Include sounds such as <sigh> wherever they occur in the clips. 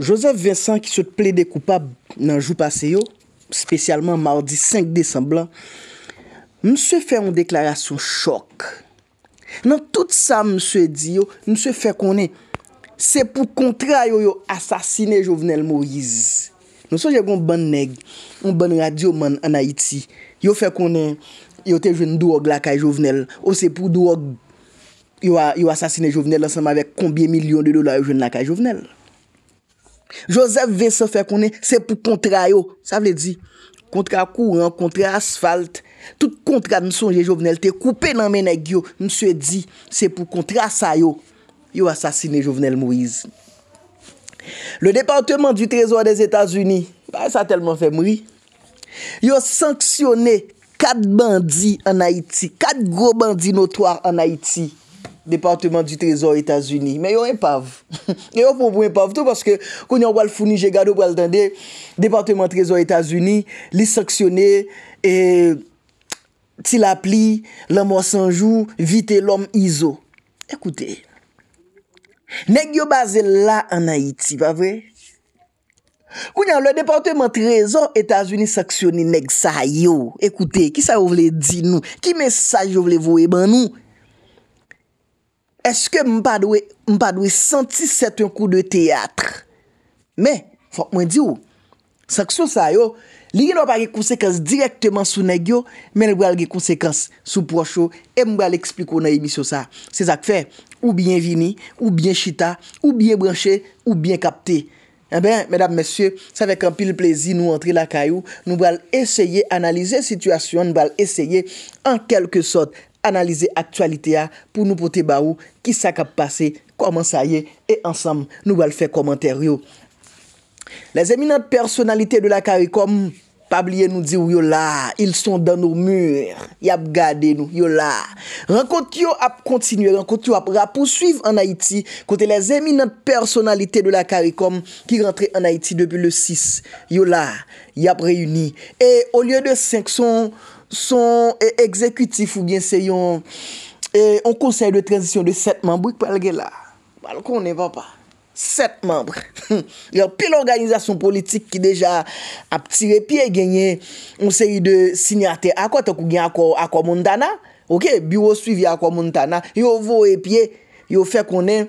Josef Vincent ki se ple de koupab nan jou pase yo, spesyalman mardi 5 Desemblan, mse fe yon deklarasyon chok. Nan tout sa mse di yo, mse fe konen, se pou kontra yo yo asasine Jovenel Moïse. Non se je bon ban neg, bon ban radyo man an Haiti, yo fe konen, yo te jwen dou wog lakay Jovenel, ou oh, se pou dou wog yo asasine Jovenel ansanm avek kombye milyon de dola yo jwen lakay Jovenel. Joseph V. Sophekounen, se pou kontra yo, sa vle di, kontra kouran, kontra asfalt, tout kontra msonje jovenel te koupe nan mene gyo, mse di, se pou kontra sa yo, yo asasine jovenel Moise. Le Departement du Trezor des Etats-Unis, pa sa telman fe mwi, yo sanksyone kat bandi an Haiti, kat gro bandi notwar an Haiti. Departement du Trezor Etats-Uni. Men yo en pav. <laughs> Yo pou pou en pav tou, paske kounyan wale founi, jè gado wale dande, Departement Trezor Etats-Uni, li saksyonè, e, ti la pli, lan mwa sanjou, vite lom izo. Ekoutè, neg yo baze la an Haiti, va vre? Kounyan, le Departement Trezor Etats-Uni saksyonè, neg sa yo. Ekoutè, ki sa yo vle di nou? Ki mesaj yo vle vwe ban nou? Ekoutè, Eske m pa dwe, m pa dwe senti set un kou de teatr? Men, fok mwen di ou, sakso sa yo, liye nou pa ge konsekans direktyman sou negyo, men nou bal ge konsekans sou procho, e m bal ekspliko nan emisyon sa. Se zak fe, ou bien vini, ou bien chita, ou bien branche, ou bien kapte. E ben, medab mesye, sa vek an pil plezi nou entri la kayou, nou bal eseye analize situasyon, nou bal eseye an kelke sot? Analize aktualite ya pou nou pote ba ou, ki sa kap pase, koman sa ye, e ansam nou wal fe komanteryo. Le zeminant personalite de la Karikom, pabliye nou di ou yo la, il son dan nou mure, yap gade nou, yo la. Rankot yo ap kontinue, rankot yo ap rapousuive an Haiti, kote le zeminant personalite de la Karikom, ki rentre an Haiti depi le 6, yo la, yap reyuni. E olye de 500 moun, son ekzekwitif ou e, gen se <laughs> yon on konsey de transisyon de set membre. Pal kon ne va pa. Set membre. Yon pil organizasyon politik ki deja ap tire piye genye on se yon de sinyate akwa te kou gen akwa moun dana. Ok, biwo suivi akwa moun dana. Yo vo epye, yo fe konen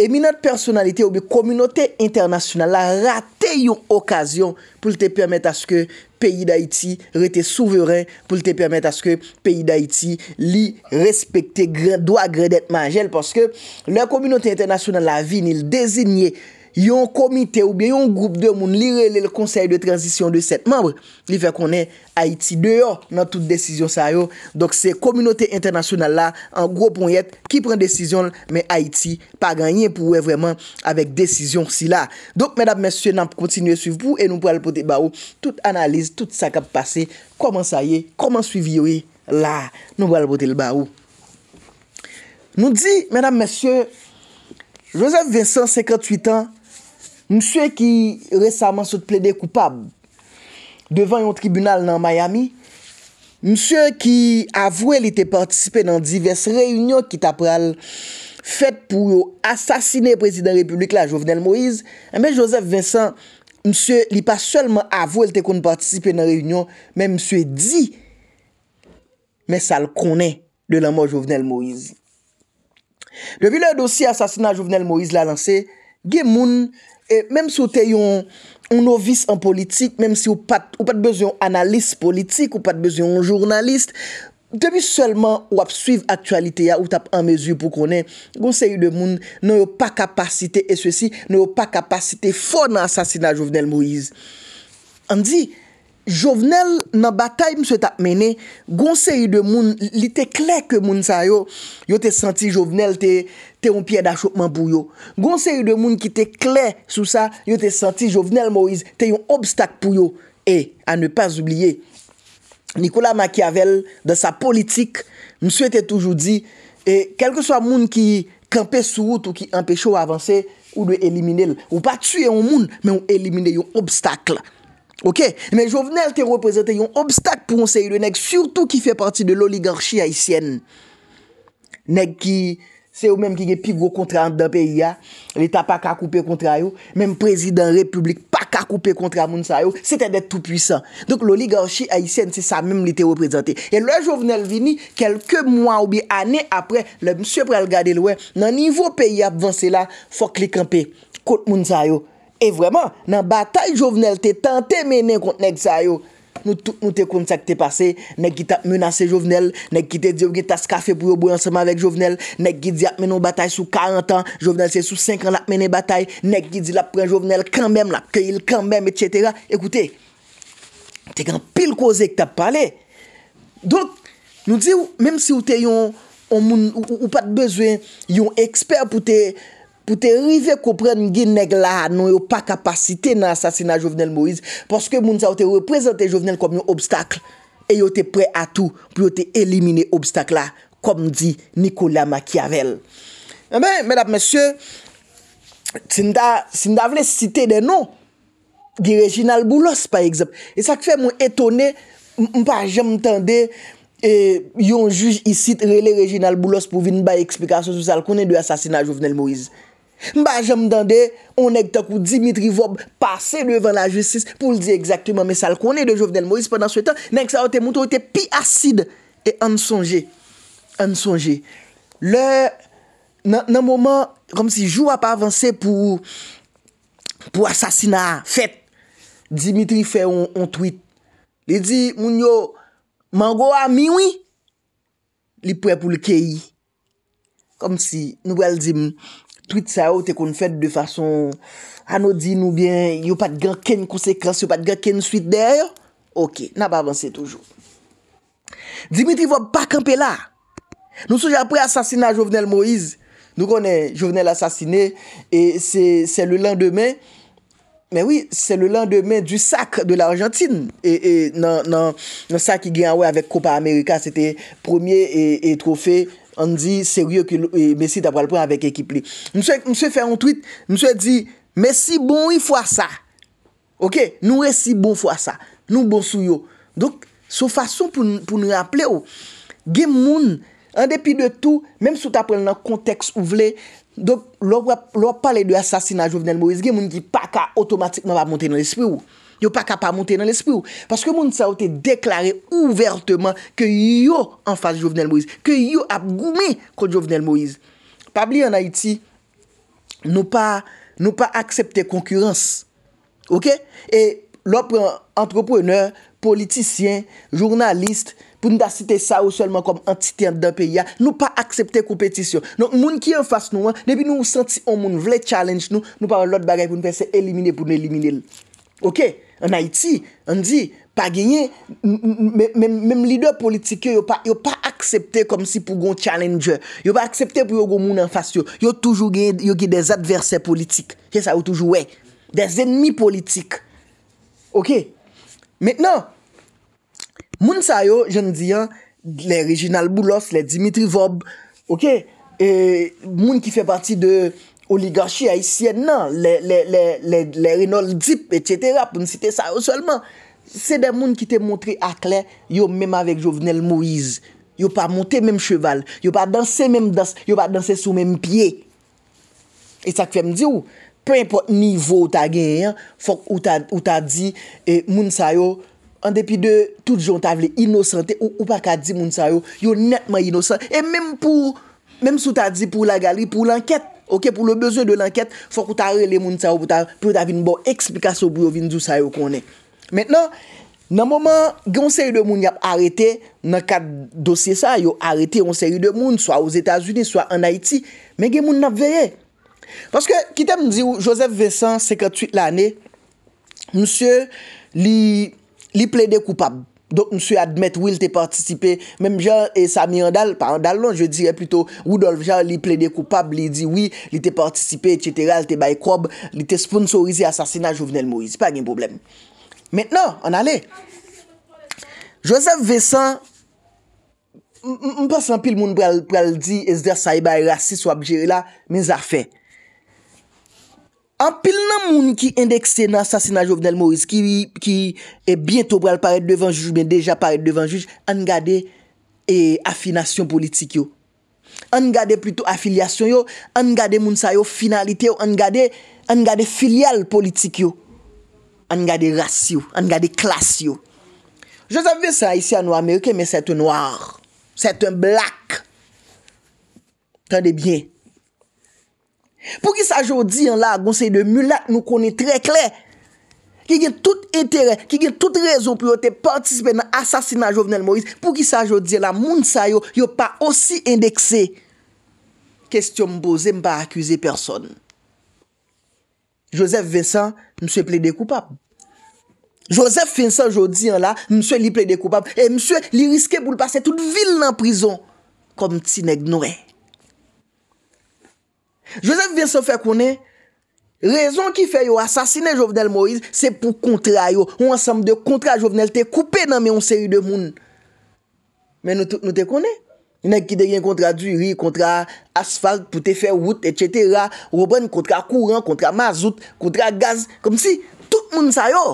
eminat personalite ou bi kominote internasyonale la rate yon okasyon pou te permit aske peyi d'Haiti rete souveren pou lte permette aske peyi d'Haiti li respekte, doa gredet manjel, paske la kominote internasyonan la vin, il designe yon komite ou byen yon group de moun li rele le konsey de transisyon de set membre li fe konen Haiti de yo nan tout de desisyon sa yo dok se kominote internasyonal la an gro pon yet ki pren desisyon men Haiti pa ganyen pou we vreman avek desisyon si la dok mèdap mèsyon nan pou kontinye suiv pou e nou pou alpote ba ou tout analize, tout sakap pase koman sa ye, koman suivi yo e la nou pou alpote ba ou nou di mèdap mèsyon Joseph Vincent, 58 an Mse ki resaman sot plede koupab devan yon tribunal nan Miami, mse ki avouel ite partisipe nan divers reyunyon ki tapral fèt pou asasine prezident republik la Jovenel Moïse, mse Josef Vincent, mse li pa solman avouel te kon partisipe nan reyunyon, mse di, mse sal konen de la mò Jovenel Moïse. Depi le dosi asasina Jovenel Moïse la lansè, ge moun, Mem si ou te yon novice an politik, mem si ou pat bezyon analist politik, ou pat bezyon jurnalist, te bi selman ou ap suiv aktualite ya, ou tap an mezu pou konen, gonseyu de moun, nou yo pa kapasite eswesi, nou yo pa kapasite fon an sasina Jouvenel Moïse. An di... Jovenel nan batay mse tap mene, gonsen yu de moun, li te kle ke moun sa yo, yo te senti jovenel te yon piye da chokman pou yo. Gonsen yu de moun ki te kle sou sa, yo te senti jovenel mou iz, te yon obstak pou yo. E, a ne pas oubliye, Nikola Machiavel, dan sa politik, mse te toujou di, e, kelke so a moun ki kempè sou ou tou ki empè chou avanse, ou de elimine, ou pa tue yon moun, men ou elimine yon obstak la. Ok, men jovenel te reprezenten yon obstak pou onsey yon neg, surtout ki fe parti de l'oligarchi haisyen. Neg ki, se ou menm ki nye pi gro kontra ante da peyi ya, le ta pa ka koupe kontra yo, menm prezident republik pa ka koupe kontra moun sa yo, se te det tout puisan. Donk l'oligarchi haisyen, se sa menm li te reprezenten. E le jovenel vini, kelke mwa ou bi ane apre, le msye pral gade lwen nan nivou peyi ya bvan se la, fok li kampe kote moun sa yo. E vreman, nan batay jovenel te tante menen kont nek sa yo. Nou te kont sa ki te pase, nek ki tap menase jovenel, nek ki te diyo ki tas kafe pou yo bou yon seman vek jovenel, nek ki di ap menon batay sou 40 an, jovenel se sou 5 an ap menen batay, nek ki di lap pren jovenel kanmem, lap keyil kanmem, etc. Ekoute, te kan pil koze ki te ap pale. Donk, nou diyo, menm si ou te yon, ou pat bezwen, yon ekspert pou te... pou te rive kopren gen neg la anon yo pa kapasite nan asasina Jovenel Moïse, porske moun sa ou te represente Jovenel kom yon obstakl, e yo te pre atou pou yo te elimine obstakla, kom di Nicola Machiavel. Mwen ap mesye, sin da vle site de nou, gen Reginald Boulos par eksept, e sak fe moun etone, mpa jem tande, yon juj isite rele Reginald Boulos pou vin bay eksplikasyon sou sal konen de asasina Jovenel Moïse. Mba jom dande, on ek takou Dimitri Vob Pase levan la justis Pou l di ekzaktiman mesal konen de Jovenel Moise Pendan sou etan, nenk sa ote mouto ote pi asid E an sonje An sonje Le, nan mouman Kom si jou ap avanse pou Pou asasina Fet, Dimitri fe yon tweet Li di moun yo Mangowa miwi Li pwe pou l keyi Kom si nou el di moun Twit sa ou te kon fèt de fason anodin ou bien yon pat gen ken konsekans, yon pat gen ken swit der, ok, nan pa avanse toujou. Dimitri vo pa kampe la. Nou souja apre asasina Jovenel Moïse. Nou konen Jovenel asasine, e se le lan demen, men wè, se le lan demen du sak de la Argentine, e nan sak ki gen wè avèk Kopa Amerika, se te promye e trofè, An di seryo ki Messi ta pral pran avèk ekip li. Mse fè an tweet, mse di, Messi bon yi fwa sa. Ok, nou e si bon fwa sa. Nou bon sou yo. Donk, sou fason pou nou rample yo, oh, gen moun, an depi de tou, mèm sou ta pral nan konteks ou vle, donk, lor pale de asasina Jovenel Moise, gen moun ki paka otomatikman va monte nan espri yo. yo pa kapa monte nan l'espri ou. Paske moun sa ou te deklare ouverteman ke yo an fase Jovenel Moïse, ke yo ap goume kon Jovenel Moïse. Pabli an Haiti, nou pa, nou pa aksepte konkurense. Ok? E lopre antropreneur, politisyen, jounaliste, pou nou da site sa ou seulement kom antitien d'an peya, nou pa aksepte kompetisyon. Non, moun ki an fase nou an, debi nou ou senti an moun vle challenge nou, nou pa wè l'ot bagay pou nou pese elimine, pou nou elimine l'okè. An Haiti, an di, pa genye, menm lider politike yo pa aksepte kom si pou gon challenger. Yo pa aksepte pou yo gon moun an fasyo. Yo toujou genye, yo genye des adversè politik. Ke sa yo toujou wey? Des enmi politik. Ok? Mètnen, moun sa yo, jen diyan, le Reginald Boulos, le Dimitri Vaub, moun ki fè pati de... oligarchi haisyen nan, le renoldip, et cetera, pou nsite sa yo solman. Se de moun ki te montri akle, yo mèm avèk Jovenel Moïse, yo pa monte mèm cheval, yo pa danse mèm dans, yo pa danse sou mèm piye. E sa kvem di ou, pèm pot nivou ta gen yon, fok ou ta di, moun sa yo, an depi de tout jontavle inosante, ou pa ka di moun sa yo, yo netman inosante, e mèm pou, mèm sou ta di pou la galeri, pou l'anket, Ok, pou le bezon de l'anket, fok ou ta rele moun sa ou pou ta vin bon eksplikasyon bou yo vin djou sa yo konen. Mètnen, nan moman, gen yon seri de moun yap arete, nan kat dosye sa, yo arete yon seri de moun, swa ou Etasuni, swa an Haiti, men gen moun nap veye. Paskè, kitèm di ou Joseph Vessant, sekatuit l'anè, monsye li ple de koupab. Donk mswe admet wil te partisipe, menm jan, e sa mi andal, pa andal lon, je dire plutôt, woudolv jan li ple de koupab, li di wii, li te partisipe, etc., li te bay krob, li te sponsorize asasina Jouvenel Moïse, pa gen problem. Mètenon, an ale. Joseph Vessant, mpè san pil moun pral di, e sder sa i bay rasis wap jire la, mè zafè. An pil nan moun ki indekse nan sasina Jovenel Maurice ki e bientou brel paret devan juj, men deja paret devan juj, an gade e, afinasyon politik yo. An gade pluto afilyasyon yo, an gade moun sa yo finalite yo, an gade filial politik yo. An gade rasyon, an gade klas yo. Joseph Vincent ici an ou Amerike men set un noir, set un black. Tande bien. Pou ki sa jodi an la, gounseye de Mulat nou koni tre kler. Ki gen tout entere, ki gen tout rezon pou yo te partisipe nan asasina Jovenel Moïse. Pou ki sa jodi an la, moun sa yo, yo pa osi endekse. Kestyon mboze, mpa akuse person. Joseph Vincent, mse ple de koupap. Joseph Vincent jodi an la, mse li ple de koupap. E mse li riske pou l'passe tout vil nan prizon. Kom ti neg noue. Joseph Vincent fè konè, rezon ki fè yo asasine jovenel Moïse, se pou kontra yo, ou ansam de kontra jovenel te koupe nan men un seri de moun. Men nou te konè, yonè ki de gen kontra duri, kontra asfalt pou te fè wout, etchetera, ou oban kontra kouran, kontra mazout, kontra gaz, kom si, tout moun sa yo.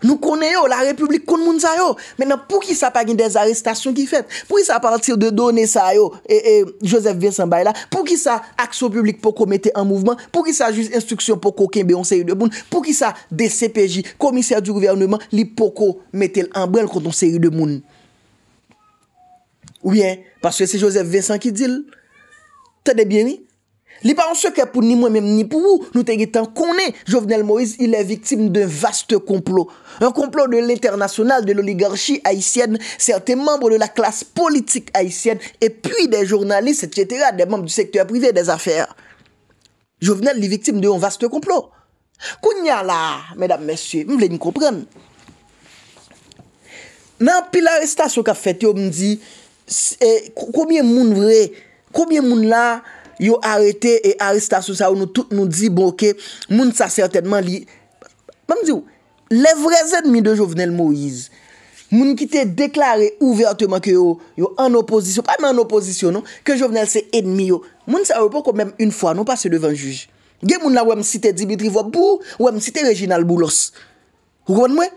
Nou konen yo la republik kon moun sa yo. Menan pou ki sa pa gen des arrestasyon ki fet. Pou ki sa partir de donen sa yo. E Joseph Vincent Bayla. Pou ki sa aksyo publik poko mette an mouvman. Pou ki sa juz instruksyon poko ken beyon seri de moun. Pou ki sa de CPJ. Komiser di gouvernement li poko mette an brel konton seri de moun. Ouye. Paske se Joseph Vincent ki dil. Tade bien mi? Li pa anso ke pou ni mwen menm ni pou ou, nou te git an konen, Jovenel Moïse, il e viktim de vaste komplo. An komplo de l'internasyonal, de l'oligarchi haïsyen, certe membre de la klas politik haïsyen, epuy de jounalist, etc., de membre du sektor privé des affaires. Jovenel li viktim de yon vaste komplo. Kounya la, mèdame, mèsyè, mwen vle ni kompren. Nan pila resta sou ka fèt yo mdi, eh, koumye moun vre, koumye moun la, Yo arete e arista sou sa ou nou tout nou di boke, moun sa sertenman li. Moun di ou, le vre zenmi de Jovenel Moïse, moun ki te deklare ouverteman ke yo an oposisyon, pa mè an oposisyon nou, ke Jovenel se enmi yo, moun sa repo konmèm un fwa nou, pa se devan juj. Ge moun la wèm site Dimitri Vobou, wèm site Reginald Boulos. Roun mwen?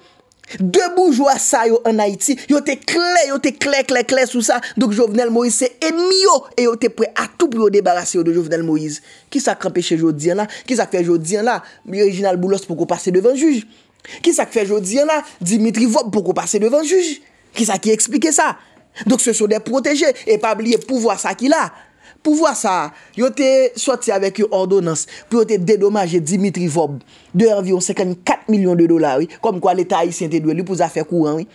Debou jwa sa yo an Haiti Yo te kle, yo te kle, kle, kle sou sa Dok Jovenel Moise se emi yo E yo te pre a tou pou yo debarase yo de Jovenel Moise Ki sa kranpeche Jo Diana Ki sa kfe Jo Diana Yo original boulos pou ko pase devan juj Ki sa kfe Jo Diana Dimitri Vop pou ko pase devan juj Ki sa ki eksplike sa Dok se sou de proteje E pa blie pou vwa sa ki la Pou vwa sa, yo te soti avek yo ordonans pou yo te dedomaje Dimitri Vobe. De ervyon 54 milyon de dolar, oui. Kom kwa l'Etat yi senti dwe, lui pou zafè kou an, oui.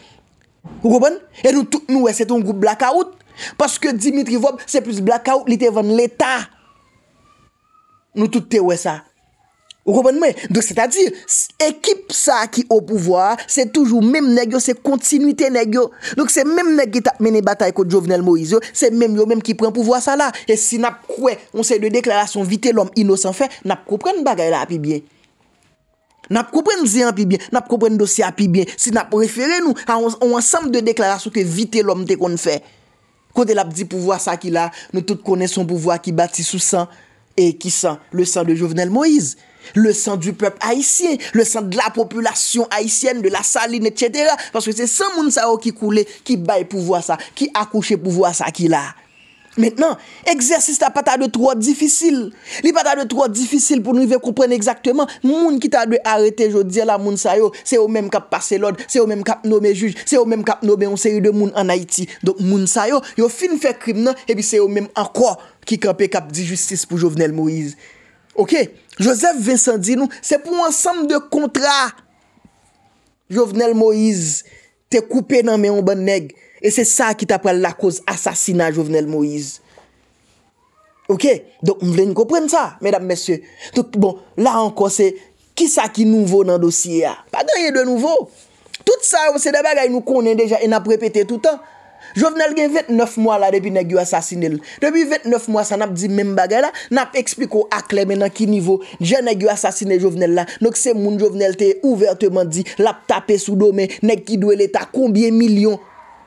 Ou kou bon? E nou tout nou wè, se ton goup blakaout. Paske Dimitri Vobe se plus blakaout, li te ven l'Etat. Nou tout te wè sa. Rouben mwen, do se ta di, ekip sa ki ou pouvoi, se toujou mèm negyo, se kontinuitè negyo. Dok se mèm negyo ki tap mène batay kote Jovenel Moise, se mèm yo mèm ki pren pouvoi sa la. E si nap kwe, on se de deklarasyon vite l'om inosan fe, nap koupren bagay la api bien. Nap koupren ze an api bien, nap koupren dosi api bien. Se nap refere nou, an ansanm de deklarasyon ki vite l'om te kon fe. Kote la pdi pouvoi sa ki la, nou tout konen son pouvoi ki bati sou san, e ki san, le san de Jovenel Moise. Le san du peop haisyen, le san de la populasyon haisyen, de la saline, etc. Paske se san moun sa yo ki koule, ki bay pou vwa sa, ki akouche pou vwa sa ki la. Mètnen, egzersis ta pata de trod difisil. Li pata de trod difisil pou nou vekoupren ekzaktèman. Moun ki ta de arete jo di la moun sa yo, se yo mèm kap pase lòd, se yo mèm kap nòmè juj, se yo mèm kap nòmè onse yu de moun an Haiti. Donk moun sa yo, yo fin fè krim nan, e bi se yo mèm an kwa ki kap di justice pou Jovenel Moïse. Ok, Joseph Vincent dit nou, se pou an sam de kontra. Jovenel Moïse, te koupe nan men yon ban neg. E se sa ki ta pral la koz asasina Jovenel Moïse. Ok, donk m vle ni kopren sa, medam mesye. Donk bon, la an kon se, ki sa ki nouvo nan dosye ya? Pa genye de nouvo. Tout sa ou se daba ga yon nou konen deja, yon ap repete toutan. Jovenel gen 29 mwa la depi negyo asasine l. Depi 29 mwa sa nap di men bagay la, nap ekspliko akle men nan ki nivou. Dje negyo asasine jovenel la. Nok se moun jovenel te ouverteman di, lap tape sou do men, neg ki dwe leta, konbyen milyon.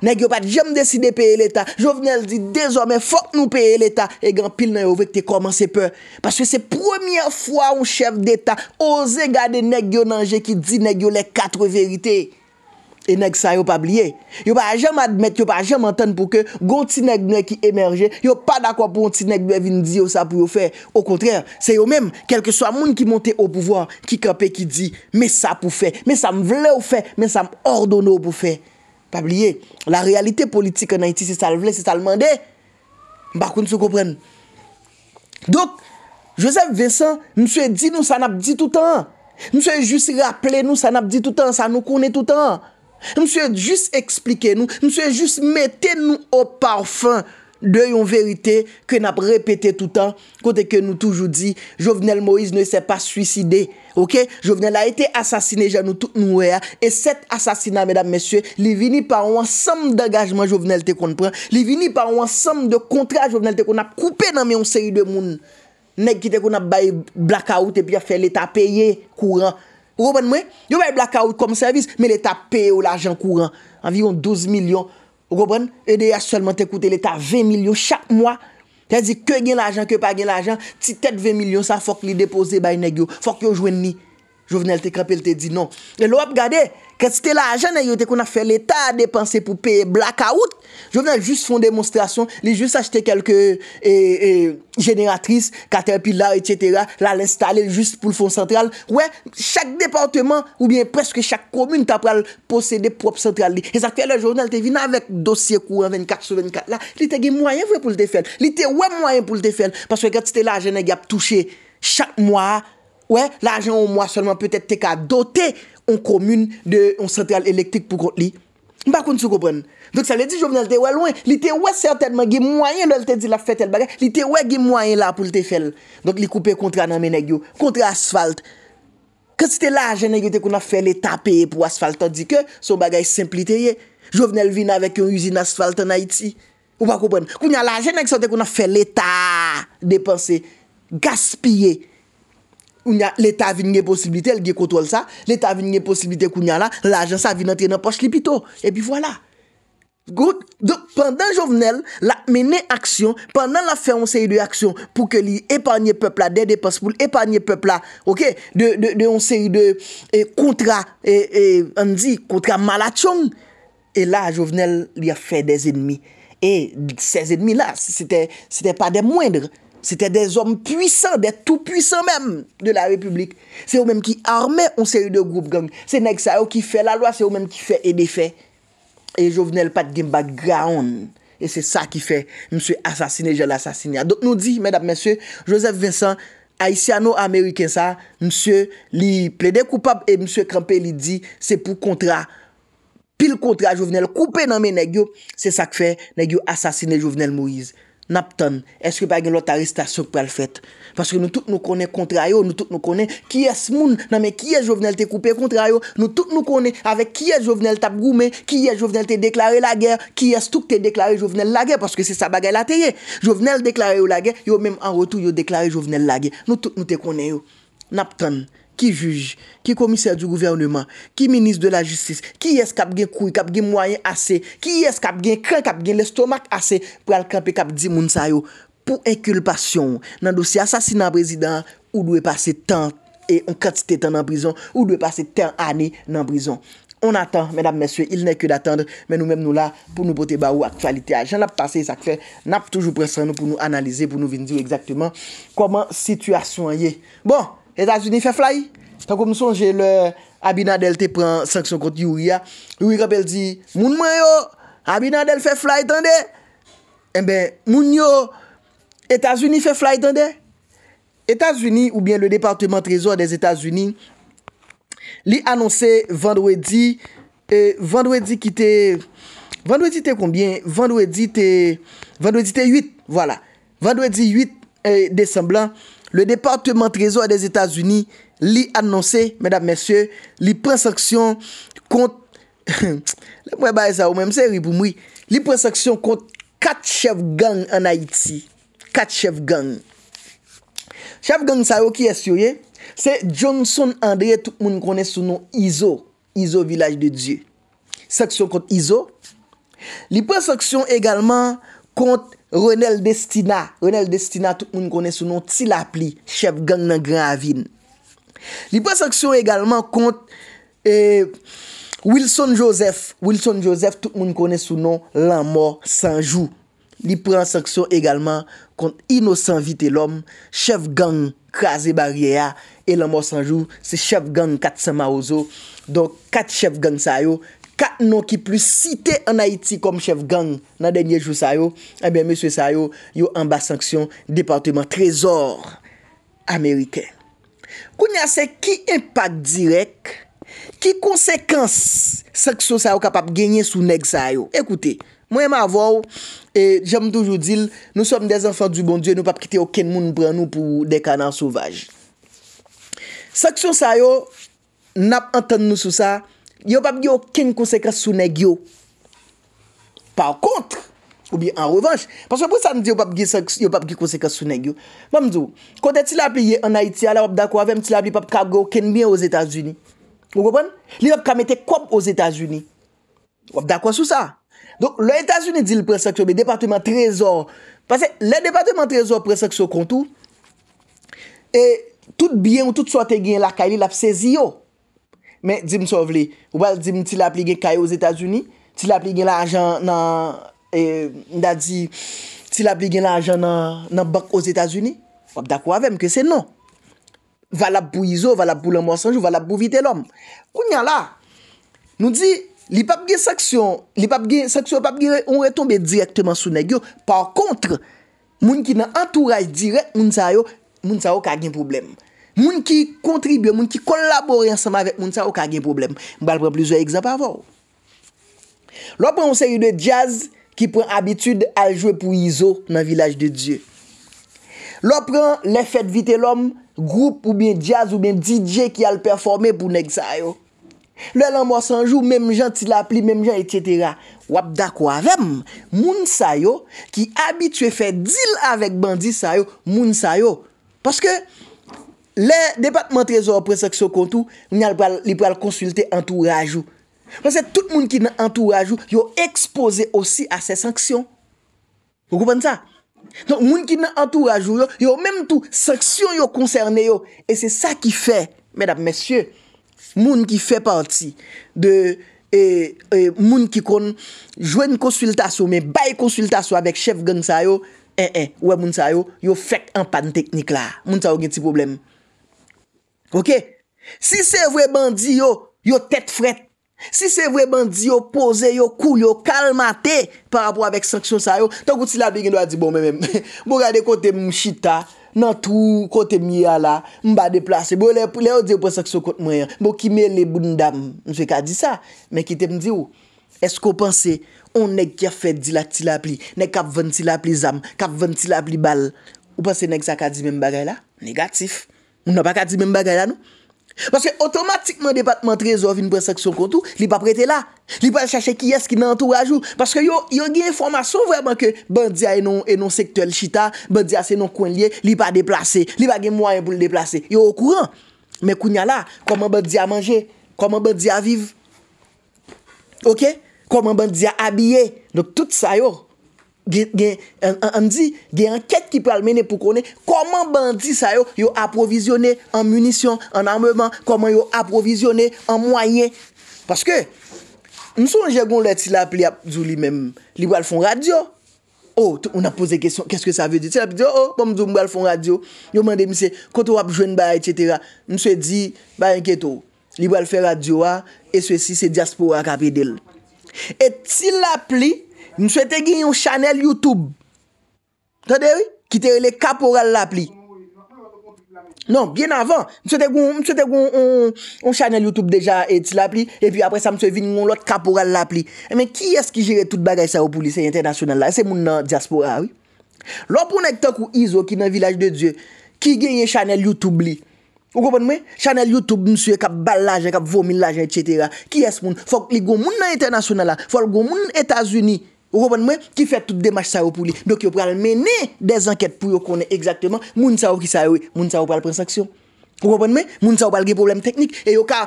Negyo pat jem deside peye leta. Jovenel di, dezomen, fok nou peye leta. Egan pil nan yo vek te komanse pe. Paswe se premier fwa ou chef deta, oze gade negyo nanje ki di negyo le katre verite. E neg sa yo pabliye. Yo pa a jem admet, yo pa a jem anten pou ke gon ti neg nou e ki emerje, yo pa da kwa pou kon ti neg nou e vin di yo sa pou yo fe. Ou kontren, se yo men, kelke swa moun ki monte ou pouvoan, ki kape ki di, me sa pou fe, me sa m vle ou fe, me sa m ordone ou pou fe. Pabliye, la realite politik anayti se sal vle, se sal mande. Bakoun sou kopren. Dok, Joseph Vincent, mswe di nou sa nap di tout an. Mswe jis rapple nou sa nap di tout an, sa nou kone tout an. Mswe jis rapple nou sa nap di tout an. Monsye jist explike nou, monsye jist mette nou o parfan de yon verite ke nap repete toutan Kote ke nou toujou di, Jovenel Moise ne se pa suicide, ok? Jovenel a ete asasine jan nou tout nou rea E set asasina, medam mensye, li vini pa wansam d'agajman Jovenel te konpren Li vini pa wansam de kontra Jovenel te konap koupe nan mi yon seri de moun Neg ki te konap baye blakaout epi a fele ta peye kouran Roubon mwen, yo bay blakaout kom servis, me l'eta pe ou l'ajan kouran, anviron 12 milyon. Roubon, edeya solman te koute l'eta 20 milyon, chak mwa, te zi ke gen l'ajan, ke pa gen l'ajan, ti tet 20 milyon, sa fok li depose bay negyo, fok yo jwen ni. Jouvenel te krepe, te di non. E lò ap gade, kèd si te la ajen, yon te kon a fè l'Etat a depanse pou pè blakaout. Jouvenel jouss fon demonstrasyon, li jouss achete kelke jeneratris, e, e, katerpilar, etc. La l'instale jouss pou l'fon central. Ouè, chak departement, oubyen preske chak komune, ta pral posede prop central li. E zak fè la jounel te vina avèk dosye kou an 24 sou 24. La, li te gè mwayen pou lte fèl. Li te wè mwayen pou lte fèl. Pansè kèd si te la ajen, e ap touche chak mwa Ouè, l'ajen ou mwa seulement peut-être te ka doté on komune de, on central elektrik pou kont li. Mpa koun sou koupon. Donk sa le di, jovenel te wè lwen, li te wè certainement gè mwayen, lè l'te di la fètel bagay, li te wè gè mwayen la pou l'te fèl. Donk li koupe kontra nan menèk yo. Kontra asfalt. Kansi te l'ajenèk yo te koun a fèl etapé pou asfalt, tandi ke son bagay simplité ye. Jovenel vin avèk yon usine asfalt anayt si. Mpa koupon. Koun yon l'ajenèk yo te koun a fèl etapé L'Etat vini nye posibilite, el gye kontrol sa, l'Etat vini nye posibilite kou nyan la, l'agent sa vini ente nan poche li pito, epi wala. Pendan Jovenel la mene aksyon, pendant la fè onseye de aksyon pou ke li epanye pepla, dede paspoul, epanye pepla, ok, de onseye de e, kontra, e, e, an di kontra malachon. Et la Jovenel li a fè des ennmi, et ses ennmi la, se te pa de moindre. Sete de zom pwisan, de tout pwisan menm de la republik. Se ou menm ki armen ou se yu de goup gang. Se neg sa yo ki fe la lwa, se ou menm ki fe ede fe. E Jovenel Pat Gimba gaon. E se sa ki fe, mswe asasine, je l'asasine. Don nou di, mswe, Joseph Vincent, aisyano-amerikensa, mswe li ple de koupab. E mswe krempel li di, se pou kontra, pil kontra Jovenel. Koupe nan men neg yo, se sa ki fe, neg yo asasine Jovenel Moise. Naptan, eske pa gen lotari stasyon pral fèt? Paske nou tout nou konen kontra yo, nou tout nou konen ki es moun, nan men ki es jovenel te koupe kontra yo, nou tout nou konen avek ki es jovenel tap goume, ki es jovenel te deklare lage, ki es tout te deklare jovenel lage, paske se sa bagay la teye. Jovenel deklare yo lage, yo menm an rotu yo deklare jovenel lage, nou tout nou te konen yo. Naptan. Ki juj, ki komiser du gouvernement, ki minis de la justis, ki yes kap gen kouy, kap gen mwayen ase, ki yes kap gen kren, kap gen lestomak ase pou al krepe kap di moun sayo pou enkulpasyon nan dosi asasinan prezident ou dwe pase tan enkantite tan nan prizon, ou dwe pase tan ane nan prizon. On atan, men ap mesye, il ne ke d'atandre, men nou mem nou la pou nou pote ba ou aktualite a. Jan ap pase, isak fe, nap toujou presran nou pou nou analize, pou nou vin di ou ekzakteman koman situasyon ye. Bon! Etats-Unis fè flay. Takou mouson, jè le Abinadel te pren sanksyon konti ou ya. Ou i repel di, moun mwen yo, Abinadel fè flay tande. Eh moun yo, Etats-Unis fè flay tande. Etats-Unis ou bien le Departement Trezor des Etats-Unis, li anonsè Vendredi, eh, Vendredi ki te, Vendredi te konbyen, Vendredi te, Vendredi te yit, Vendredi yit, eh, Desemblan, Le Departement Trezor des Etats-Unis li annonse, medap mesye, li preseksyon kont... <laughs> Li preseksyon kont kat chev gang an Haiti. Kat chev gang. Chev gang sa yo ki esyo ye, se Johnson Andret ou moun kone sou nou Iso. Iso, village de Dieu. Seksyon kont Iso. Li preseksyon egalman kont... Renel Destina, Renel Destina, tout moun kone sou nou, ti la pli, chef gang nan gran avin. Li pren saksyon egalman kont e, Wilson Joseph, Wilson Joseph, tout moun kone sou nou, lan mor sanjou. Li pren saksyon egalman kont Innocent Vite Lom, chef gang kaze barye ya, e lan mor sanjou, se chef gang kat Sama Ozo, don kat chef gang sayo, Kat nou ki plus site an Haiti kom chef gang nan denye jou sa yo, e bè mè sou sa yo yo an bas sanksyon Departement Trezor Ameriken. Kou nyase ki impak direk, ki konsekans sanksyon sa yo kapap genye sou neg sa yo? Ekoute, mwen mè avou, eh, jèm toujou dil, nou som de zanfan du bondye, nou pap kite yo ken moun pran nou pou de kanan souvaj. Sanksyon sa yo, nap anten nou sou sa, yo pap gyo ken konsekansou negyo. Par kontre, ou bi en revanche, paswa pou sa ndi yo pap gyo konsekansou negyo, mam djou, kote ti la pli ye an Haiti, ala wap dakwa, vem ti la pli pap kagou, ken miye wos Etats-Unis. Ou gopon? Li wap kamete kom wos Etats-Unis. Wap dakwa sou sa. Donk, lor Etats-Unis di l preseksyon, bi departement trezor. Pase, le departement trezor preseksyon kontou, e tout biyen ou tout sote gen lakay li laf sezi yo. Men, di m sovle, wal di m ti la pli gen kayo ouz Etasuni, ti la pli gen la ajan nan bak ouz Etasuni? Wap da kwa vem ke se non. Valap bou yizo, valap bou lan mwosanjou, valap bou vite lom. Kou nyan la, nou di, li pap gen saksyon, li pap gen saksyon pap gen re, on re tombe direktman sou negyo. Par kontre, moun ki nan antouraj dire, moun sa yo kagen probleme. Moun ki kontribye, moun ki kolabore ansama vek, moun sa ou ka gen problem. Mbale pren plizwe egzapa avon. Lopren ou se yon de jazz ki pren abitude aljwe pou izo nan vilaj de Diyo. Lopren le fet vite lom group ou bien jazz ou bien DJ ki al performe pou neg sayo. Le lan mwa sanjou, mem jan ti la pli, mem jan, etc. Wap da kwa vem, moun sayo ki abitue fe dil avek bandi sayo, moun sayo. Paske, Le depatman trezor pre-saksyon kontou, li pou al konsulte entourajou. Fase, tout moun ki nan entourajou, yo ekspose osi a se sanksyon. Ou koupen sa? Moun ki nan entourajou, yo menm tou sanksyon yo konserne yo. E se sa ki fe, mèdap mèsyè, moun ki fe parti de moun ki kon jwen konsultasyon, mè bay konsultasyon, yo fèk an pan teknik la. Moun sa ou gen ti probleme. Ok? Si se vwe bandi yo, yo tet fret. Si se vwe bandi yo, pose yo, kou yo, kalmate parapou avèk sanksyon sa yo. Tonk ou ti la bè gen do a di bon mè mèm. Bo gade kote m mchita, nan tou, kote m yala, m ba deplase. Bo le ou di yo pou sanksyon kote mwen ya. Bo ki mè lè boun dam. M se ka di sa. Mè ki te m di ou. Eskou panse, on neg kye fè di la ti la pli. Neg kap ven ti la pli zam. Kap ven ti la pli bal. Ou panse neg sa ka di mèm bagay la? Negatif. Ou nan pa ka di men bagay la nou? Paske otomatikman depatman trezor vin preseksyon kon tou, li pa prete la. Li pa chache ki yes ki nan entour a jou. Paske yo, yo gen informasyon vreman ke bandia enon non, sektuel chita, bandia se enon kwen liye, li pa deplase. Li pa gen mwayen pou le deplase. Yo yo kouran. Men kounya la, koman bandia manje, koman bandia vive. Ok? Koman bandia abye. Ok? Ok? Gen an di, gen an ket ki pral mene pou konen Koman ban di sa yo Yo aprovisione an munisyon, an amevan Koman yo aprovisione an mwanyen Paske Mson jè goun lè ti la pli ap zou li men Li wal fon radyo Ou, oh, ou na pose kèson, kèskè sa vè di Ti la pli di, ou, oh, poum oh, zou mbal fon radyo Yo mande mi se, koto wap jwen ba, etc Mse di, ba enketo Li wal fè radyo a E sè si se diaspora kapè del Eti la pli Mwen sou ete genye yon chanel YouTube. Tade wè? Kitere le kaporal la pli. Non, bien avan. Mwen sou ete genye yon chanel YouTube deja eti la pli. E pi apre sa mwen sou evin yon lot kaporal la pli. E men ki es ki jere tout bagay sa wopou li se yon internasyonel la? E se moun nan euh, diaspora wè? Lopou nan ek to kou izo ki nan vilaj de Diyo. Ki genye chanel YouTube li? Ou kompon mwen? Chanel YouTube mwen sou ete kap balajen, kap vomilajen, etc. Ki es moun? Fok li goun moun nan euh, internasyonel la? Fok li goun moun nan Etasuni? Ou konpon mwen, ki fet tout demache sa yo pou li. Dok yo pral meni des anket pou yo konen exactement moun sa yo ki sa yo e. Moun sa yo pral pren saksyon. Ou konpon mwen, moun sa yo palge problem teknik e yo ka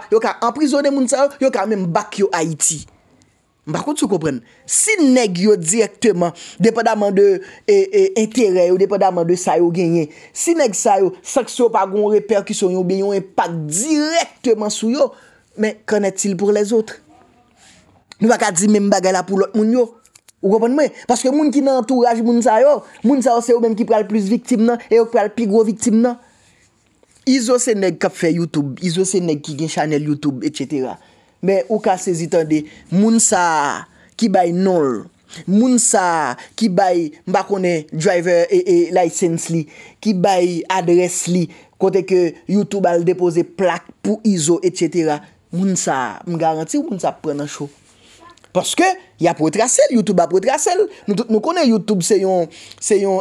emprisonen moun sa yo, yo ka mèm bak yo Haiti. Mbakout sou konpon. Si neg yo direktman, depa daman de intere yo, depa daman de sa yo genye, si neg sa yo, saksyon pa gon repèr ki son yo bè yon impak direktman sou yo, mèm konetil pou les outre. Nou baka di mèm bagala pou lot moun yo. Ou gopon mwen? Paske moun ki nan entourage moun sa yo, moun sa yo se yo men ki pral plus viktim nan, e yo pral pi gro viktim nan. Izo se neg ka fe YouTube, Izo se neg ki gen chanel YouTube, etc. Men, ou ka sezitande, moun sa ki bay nol, moun sa ki bay mbakone driver e e license li, ki bay adres li, kote ke YouTube al depoze plak pou Izo, etc. Moun sa, m garanti moun sa prena chou. Paske, ya pou trase l, YouTube a pou trase l. Nou konen YouTube se yon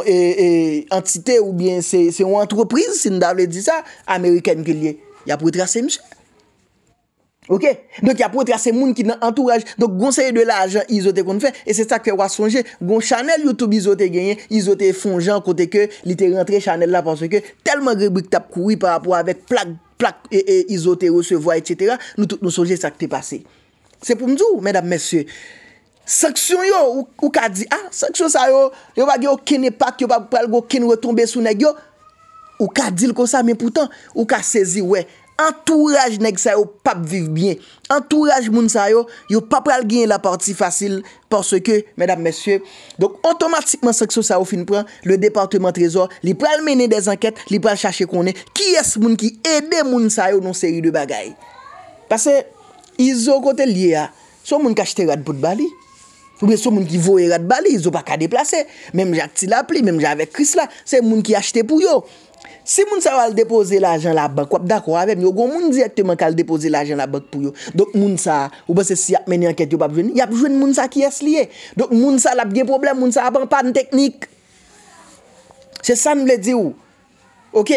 e, e, entite ou bien se yon antroprize, se nou davle di sa, Ameriken ke liye. Ya pou trase msha. Ok? Donk ya pou trase moun ki nan entourage. Donk goun seye de la ajan, izote kon fè. E se sa kwe wa sonje, goun chanel YouTube izote genyen, izote fonjan kote ke, literantre chanel la panso ke, telman rebik tap koui pa apwa avek plak, plak, e izote yo se vwa, etc. Nou sonje sa kwe te pase. Se pou mdou, mèdap mèsyè, seksyon yo, ou ka di, ah, seksyon sa yo, yo bagyo ken epak, yo bagyo pral go ken retombe sou neg yo, ou ka dil kon sa, men poutan, ou ka sezi, wè, entourage neg sa yo, pap viv bien, entourage moun sa yo, yo pap pral gen la parti fasil, porsò ke, mèdap mèsyè, donk, otomatikman seksyon sa yo fin pran, le departement trezor, li pral menen de zanket, li pral chache konen, ki es moun ki ede moun sa yo non seri de bagay. Pase, Izo kote liye a, sou moun kache te rad pout bali. Ou moun ki vouye rad bali, izo pa ka deplase. Mem jak ti la pli, mem javek kris la, se moun ki achete pou yo. Si moun sa wale depose l'ajan la bank, wap dakwa avem, yo goun moun direktman kal depose l'ajan la bank pou yo. Dok moun sa, ou bas se si ap meni anket yo pa jweni, yap jweni moun sa ki es liye. Dok moun sa lap gen problem, moun sa apan pan teknik. Se san mwen di ou. Ok,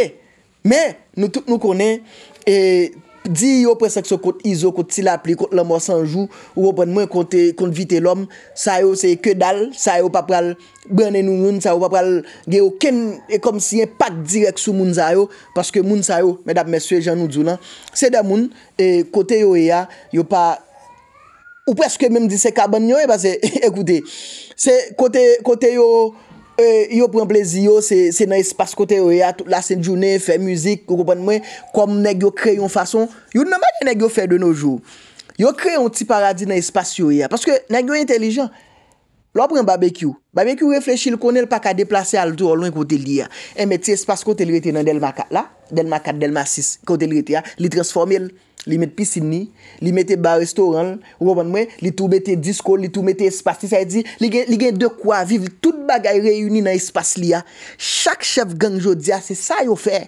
men, nou konen, eee, Di yo presekso kote Izo, kote Tilapli, kote Lombo Sanjou, wopan mwen kote eh, konvite lom, sa yo se ke dal, sa yo pa pral brane nou moun, sa yo pa pral gen yo ken, e eh, kom si yon pak direk sou moun za yo, paske moun sa yo, medap meswe, jan nou djou nan. Se da moun, eh, kote yo e ya, yo pa, ou preske menm di se kabanyo e, ekoute, <laughs> kote yo, Euh, yo pren plezi yo se nan espase kote yo ya, la sèn jounè, fè müzik, kom nè gyo kre yon fason, yo nan mè gen nè gyo fè de nou jou, yo kre yon ti paradis nan espase yo ya, paske nè gyo intelijan, Lò pren barbekyou. Barbekyou reflechil konel pa ka deplase al tou ou loun kote li ya. E mette espase kote li rete nan Delma 4 la. Delma 4, Delma 6. Kote li rete ya. Li transformel. Li mette pisidni. Li mette bar restoran. Ou waman mwen. Li tou mette diskol. Li tou mette espase. Ti sa yi di. Li gen dekwa. Vivi tout bagay reyuni nan espase li ya. Chak chef gang jodi ya. Se sa yo fe.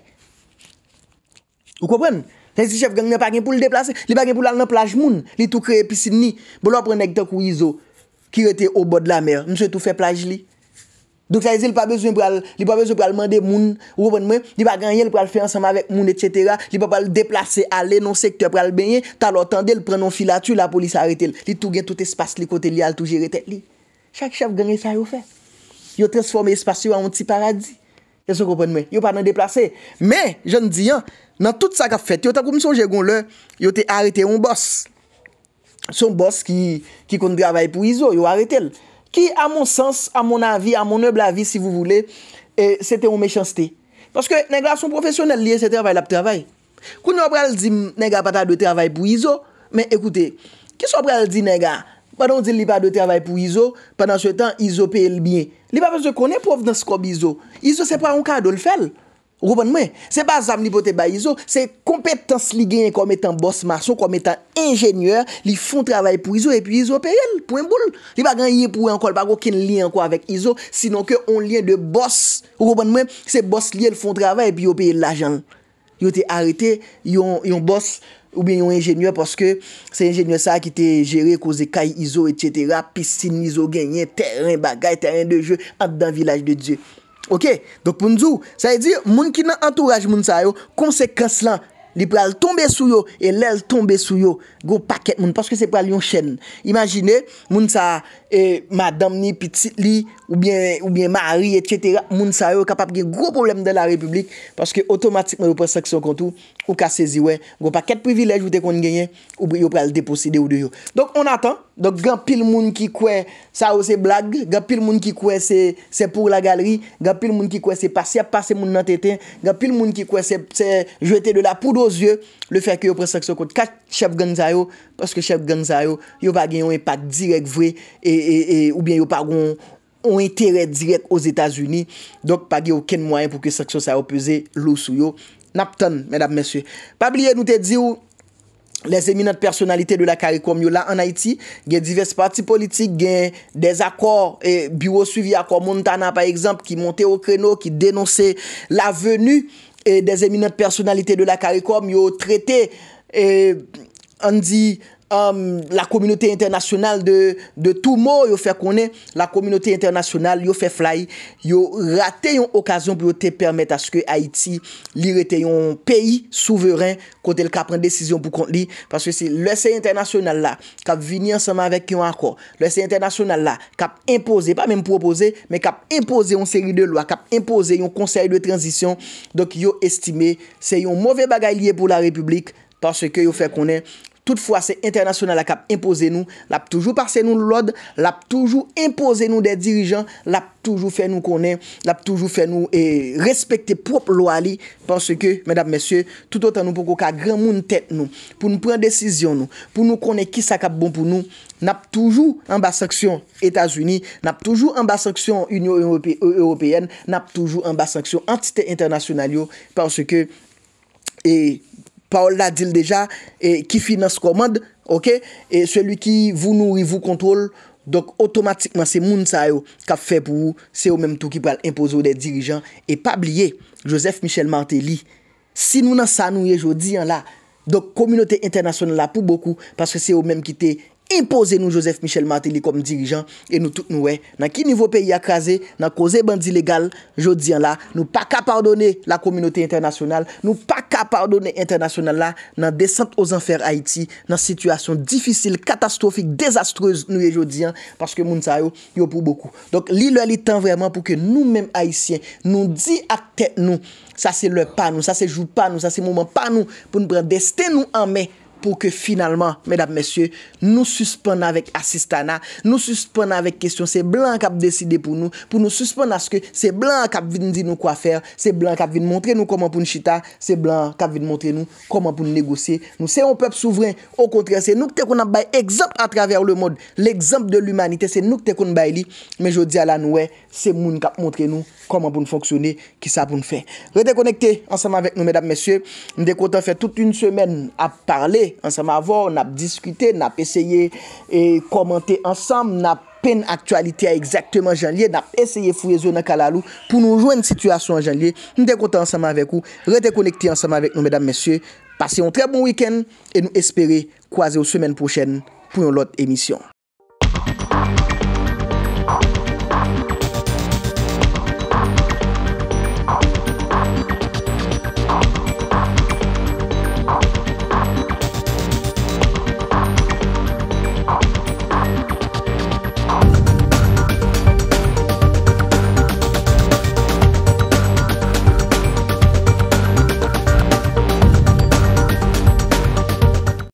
Ou kopren? Ten si chef gang mi apakem pou li deplase. Li apakem pou lal nan plaj moun. Li tou kreye pisidni. Bolo pren ki rete ou bod la mer, nou se tou fe plaj li. Donk sa e zil pa bezwen pral, li pa bezwen pral mande moun, ou bon mwen, li pa ganyen pral fe ansama vek moun, et cetera, li pa pral deplase ale, nou se te pral benye, talotande, pren non fila tu, la polis arete li. Li tou gen tout espas li kote li al tou jirete li. Chak chav ganyen sa yo fe. Yo transforme espasyon an ti paradis. Yo so konpon mwen, yo pa nan deplase. Men, jen di yan, nan tout sa ka fete, yo ta koum sou je goun lè, yo te arete yon bos. Son bos ki konti travay pou Izo, yo are tel. Ki a mon sens, a mon avi, a mon neble avi, si vou voule, se te ou mechansite. Paske nega son profesyonel liye se travay la pou travay. Koun yo pral di nega pata de travay pou Izo, men ekoute, kis yo pral di nega, padon di li pa de travay pou Izo, padan se tan Izo pe el bie. Li pa pe se konen pou av nan skop Izo. Izo se pran ou ka do l fel. Roupan mwen, se ba zam li pote ba Izo, se kompetans li genye kom etan boss mason, kom etan injenyeur, li fon travay pou Izo, e pi Izo pe yel, pou mboul. Li bagan yi pou ankol, pa kou ken li anko avèk Izo, sinon ke on lien de boss, roupan mwen, se boss li el fon travay, e pi yo pe yel lajan. Yo te arete, yon boss, ou bi yon injenyeur, poske se injenyeur sa ki te jere kouze kay Izo, etyetera, pisine Izo genye, terren bagay, terren de jeu, ant dan vilaj de Diyo. Ok, dok pou nzou, sa yi di, moun ki nan entourage moun sa yo, konsekens lan, li pou al tombe sou yo, e lel tombe sou yo, go paket moun, paske se pou al yon chen. Imagine, moun sa, e, madam ni, pitit li... ou bien Marie, etc., moun sa yo kapap ge gro problem de la republik, paske otomatikman yo prestaksyon kontou, ou ka seziwe, gwa pa ket privilej wote kon genyen, ou yo pre al deposide ou de yo. Donk, on atan, donk, gan pil moun ki kwe, sa yo se blag, gan pil moun ki kwe se, se pou la galeri, gan pil moun ki kwe se pasiap, pasiap moun nan tete, gan pil moun ki kwe se, se jwete de la poudo zye, le fek yo prestaksyon kontou, kat chev genza yo, paske chev genza yo, yo va genyon e pat direk vwe, e, e, Ou intere direk ouz Etasuni Dok page ouken mwayen pou ke seksyon sa opese lousou yo Nap ton, medap mesye Pabliye nou te di ou Le zeminat personalite de la Karikom yo la an Haiti Gen diverse parti politik gen des akor Biro suivi akor Montana par exemple Ki monte ou kreno, ki denonse la venu De zeminat personalite de la Karikom yo trete An di... la kominote internasyonal de tou mou yo fe konen, la kominote internasyonal yo fe fly, yo rate yon okasyon pou yo te permette aske Haiti li rete yon peyi souveren kote l ka pren desisyon pou kont li, paske si l ese internasyonal la, kap vini ansama vek yon akor, l ese internasyonal la, kap impose, pa menm propose, men kap impose yon seri de lwa, kap impose yon konsey de transisyon, donk yo estime se yon mouve bagay liye pou la republik, paske yo fe konen, toutfwa se internasyonal a kap impose nou, lap toujou parce nou l'od, lap toujou impose nou de dirijan, lap toujou fè nou konen, lap toujou fè nou e respektè prop loali, porsè ke, mèdap mèsyè, toutotan nou pou koka gran moun tèt nou, pou nou pren desisyon nou, pou nou konen ki sa kap bon pou nou, nap toujou ambasaksyon Etas-Uni, nap toujou ambasaksyon Union Européenne, nap toujou ambasaksyon entité internasyonal yo, porsè ke, e... Paol la dil deja, ki finas komad, ok? E selou ki vou nou, yon vou kontrol, dok otomatikman se moun sa yo kap fe pou ou, se yo menm tou ki pou al impozou de dirijan. E pa blye, Josef Michel Martelly, si nou nan sa nou ye jodi an la, dok komunote internasyon la pou boku, paske se yo menm ki te... Impose nou Joseph Michel Martelly kom dirijan E nou tout nou we Nan ki nivou peyi akraze Nan koze bandi legal Jodian la Nou pa ka pardone la kominote internasyonal Nou pa ka pardone internasyonal la Nan descent ou zanfer Haiti Nan sitwasyon difisil, katastrofik, dezastreuz nou e jodian Paske moun sa yo, yo pou boku Donk li lè li tan vreman pou ke nou menm Haitien Nou di akte nou Sa se lè pa nou, sa se jou pa nou, sa se mouman pa nou Pou nou brendeste nou anmen pou ke finalman, medap mesye, nou suspon avèk asistana, nou suspon avèk kesyon, se blan kap deside pou nou, pou nou suspon aske, se blan kap vin di nou kwa fèr, se blan kap vin montre nou koman pou nchita, se blan kap vin montre nou koman pou nnegose, nou se ou pep souvren, ou kontre, se nou kte kon ap bay exemple a traver le mod, l'exemple de l'umanite, se nou kte kon bay li, men jo di ala nouè, se moun kap montre nou koman pou nfonksyone, ki sa pou nfè. Redekonekte ansanman avèk nou, medap mesye, mdekotan fè tout yon semen ap ansama avor, nap diskute, nap eseye e, komante ansam nap pen aktualite a ekzakteman janlye nap eseye fwezo nan kalalu pou nou jwenn situasyon janlye nou dekote ansama vek ou, rete konekte ansama vek nou medam mesye, pase yon tre bon wiken e nou espere kwa ze ou semen prochen pou yon lot emisyon